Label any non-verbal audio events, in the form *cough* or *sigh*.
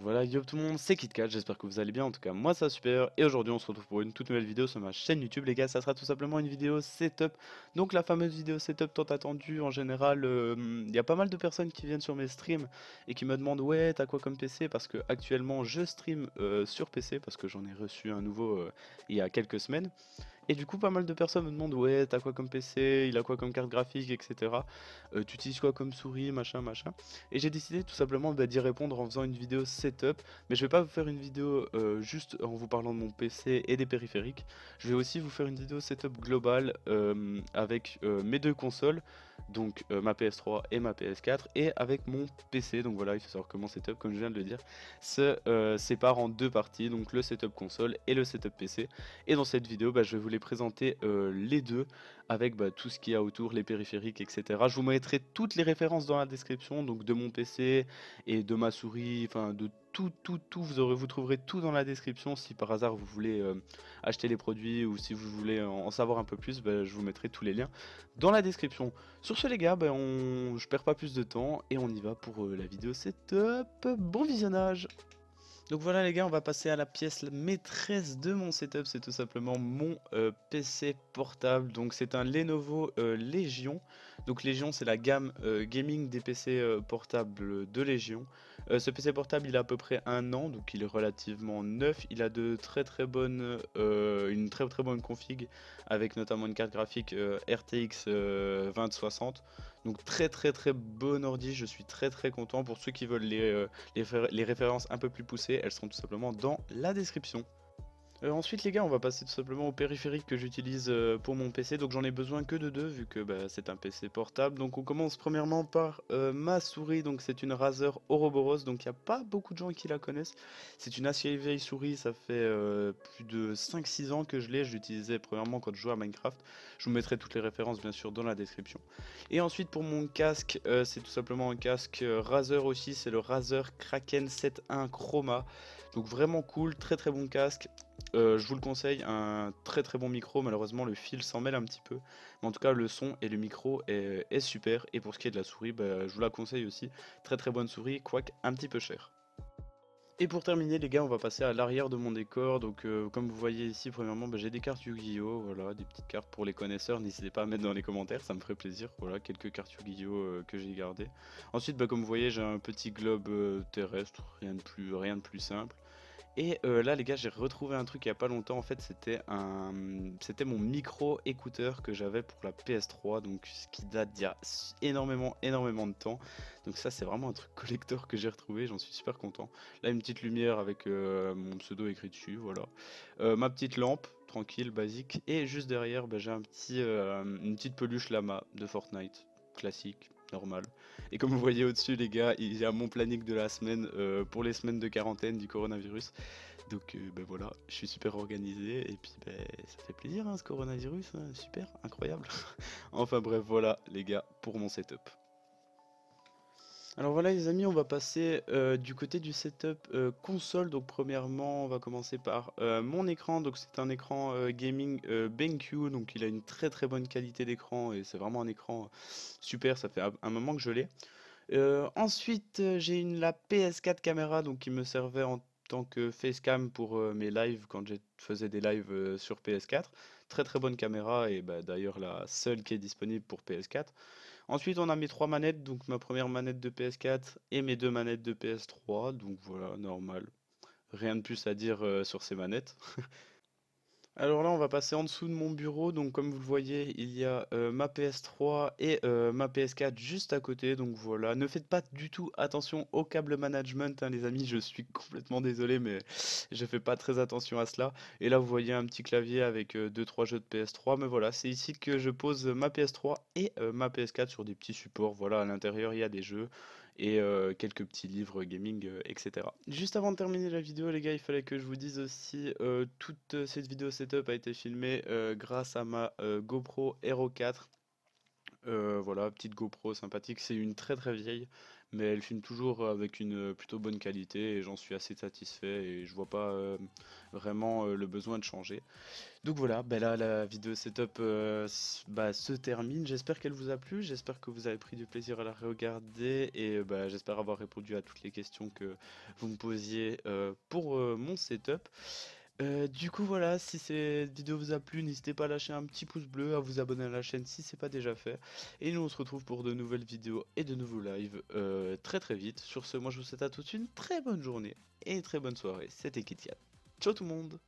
voilà, yo tout le monde, c'est KitKat, j'espère que vous allez bien, en tout cas moi ça super, et aujourd'hui on se retrouve pour une toute nouvelle vidéo sur ma chaîne YouTube les gars, ça sera tout simplement une vidéo setup, donc la fameuse vidéo setup tant attendue, en général, euh, il y a pas mal de personnes qui viennent sur mes streams et qui me demandent ouais t'as quoi comme PC, parce que actuellement je stream euh, sur PC, parce que j'en ai reçu un nouveau euh, il y a quelques semaines, et du coup, pas mal de personnes me demandent Ouais, t'as quoi comme PC Il a quoi comme carte graphique, etc. Euh, tu utilises quoi comme souris, machin, machin. Et j'ai décidé tout simplement bah, d'y répondre en faisant une vidéo setup. Mais je vais pas vous faire une vidéo euh, juste en vous parlant de mon PC et des périphériques. Je vais aussi vous faire une vidéo setup globale euh, avec mes deux consoles, donc ma PS3 et ma PS4, et avec mon PC. Donc voilà, il faut savoir comment setup, comme je viens de le dire, se sépare en deux parties, donc le setup console et le setup PC. Et dans cette vidéo, bah, je vais vous présenter euh, les deux avec bah, tout ce qu'il y a autour, les périphériques, etc. Je vous mettrai toutes les références dans la description, donc de mon PC et de ma souris, enfin de tout, tout, tout. Vous, aurez, vous trouverez tout dans la description si par hasard vous voulez euh, acheter les produits ou si vous voulez en savoir un peu plus, bah, je vous mettrai tous les liens dans la description. Sur ce les gars, bah, on... je perds pas plus de temps et on y va pour euh, la vidéo setup. Bon visionnage donc voilà les gars, on va passer à la pièce maîtresse de mon setup, c'est tout simplement mon euh, PC portable. Donc c'est un Lenovo euh, Legion. Donc Légion, c'est la gamme euh, gaming des PC euh, portables de Légion. Euh, ce PC portable, il a à peu près un an, donc il est relativement neuf. Il a de très très bonnes, une très très bonne config, avec notamment une carte graphique RTX 2060. Donc très très très bon ordi, je suis très très content. Pour ceux qui veulent les, les, les références un peu plus poussées, elles sont tout simplement dans la description. Euh, ensuite les gars, on va passer tout simplement au périphérique que j'utilise euh, pour mon PC. Donc j'en ai besoin que de deux vu que bah, c'est un PC portable. Donc on commence premièrement par euh, ma souris. Donc c'est une Razer Ouroboros. Donc il n'y a pas beaucoup de gens qui la connaissent. C'est une assez vieille souris. Ça fait plus de 5-6 ans que je l'ai. Je l'utilisais premièrement quand je jouais à Minecraft. Je vous mettrai toutes les références bien sûr dans la description. Et ensuite pour mon casque, c'est tout simplement un casque Razer aussi. C'est le Razer Kraken 7.1 Chroma. Donc vraiment cool, très très bon casque. Euh, je vous le conseille, un très très bon micro. Malheureusement, le fil s'en mêle un petit peu. Mais en tout cas, le son et le micro est, super. Et pour ce qui est de la souris, bah, je vous la conseille aussi. Très très bonne souris, quoique un petit peu cher Et pour terminer les gars, on va passer à l'arrière de mon décor. Donc euh, comme vous voyez ici, premièrement, bah, j'ai des cartes Yu-Gi-Oh, voilà, des petites cartes pour les connaisseurs. N'hésitez pas à mettre dans les commentaires, ça me ferait plaisir. Voilà, quelques cartes Yu-Gi-Oh euh, que j'ai gardées. Ensuite, bah, comme vous voyez, j'ai un petit globe terrestre, rien de plus, rien de plus simple. Et euh, là, les gars, j'ai retrouvé un truc il y a pas longtemps. En fait, c'était un, c'était mon micro écouteur que j'avais pour la PS3, donc ce qui date d'il y a énormément, énormément de temps. Donc ça, c'est vraiment un truc collector que j'ai retrouvé. J'en suis super content. Là, une petite lumière avec euh, mon pseudo écrit dessus, voilà. Euh, ma petite lampe, tranquille, basique. Et juste derrière, bah, j'ai un petit, une petite peluche lama de Fortnite, classique. Et comme vous voyez au-dessus, les gars, il y a mon planning de la semaine euh, pour les semaines de quarantaine du coronavirus. Donc euh, ben voilà, je suis super organisé et puis ben, ça fait plaisir hein, ce coronavirus, hein, super, incroyable. *laughs* enfin bref, voilà les gars pour mon setup. Alors voilà les amis, on va passer euh, du côté du setup euh, console. Donc premièrement, on va commencer par euh, mon écran. Donc c'est un écran gaming BenQ, donc il a une très très bonne qualité d'écran et c'est vraiment un écran super, ça fait un moment que je l'ai. ensuite, j'ai une la PS4 caméra donc qui me servait en tant que facecam pour mes lives quand je faisais des lives sur PS4. Très très bonne caméra et bah, d'ailleurs la seule qui est disponible pour PS4. Ensuite, on a mes trois manettes, donc ma première manette de PS4 et mes deux manettes de PS3. Donc voilà, normal. Rien de plus à dire euh, sur ces manettes. *laughs* Alors là, on va passer en dessous de mon bureau. Donc, comme vous le voyez, il y a euh, ma PS3 et euh, ma PS4 juste à côté. Donc voilà. Ne faites pas du tout attention au câble management, hein, les amis. Je suis complètement désolé, mais je fais pas très attention à cela. Et là, vous voyez un petit clavier avec 2-3 euh, jeux de PS3. Mais voilà, c'est ici que je pose ma PS3 et ma PS4 sur des petits supports. Voilà, à l'intérieur, il y a des jeux et euh, quelques petits livres gaming, euh, etc. Juste avant de terminer la vidéo, les gars, il fallait que je vous dise aussi, euh, toute cette vidéo setup a été filmée grâce à ma GoPro Hero 4 euh, voilà, petite GoPro sympathique. C'est une très très vieille, mais elle filme toujours avec une euh, plutôt bonne qualité et j'en suis assez satisfait et je vois pas euh, vraiment le besoin de changer. Donc voilà, ben là la vidéo setup bah, se termine. J'espère qu'elle vous a plu, j'espère que vous avez pris du plaisir à la regarder et bah, j'espère avoir répondu à toutes les questions que vous me posiez pour mon setup. Euh, du coup voilà, si cette vidéo vous a plu, n'hésitez pas à lâcher un petit pouce bleu, à vous abonner à la chaîne si c'est pas déjà fait. Et nous on se retrouve pour de nouvelles vidéos et de nouveaux lives euh, très très vite. Sur ce, moi je vous souhaite à tous une très bonne journée et une très bonne soirée. C'était Kitian. Ciao tout le monde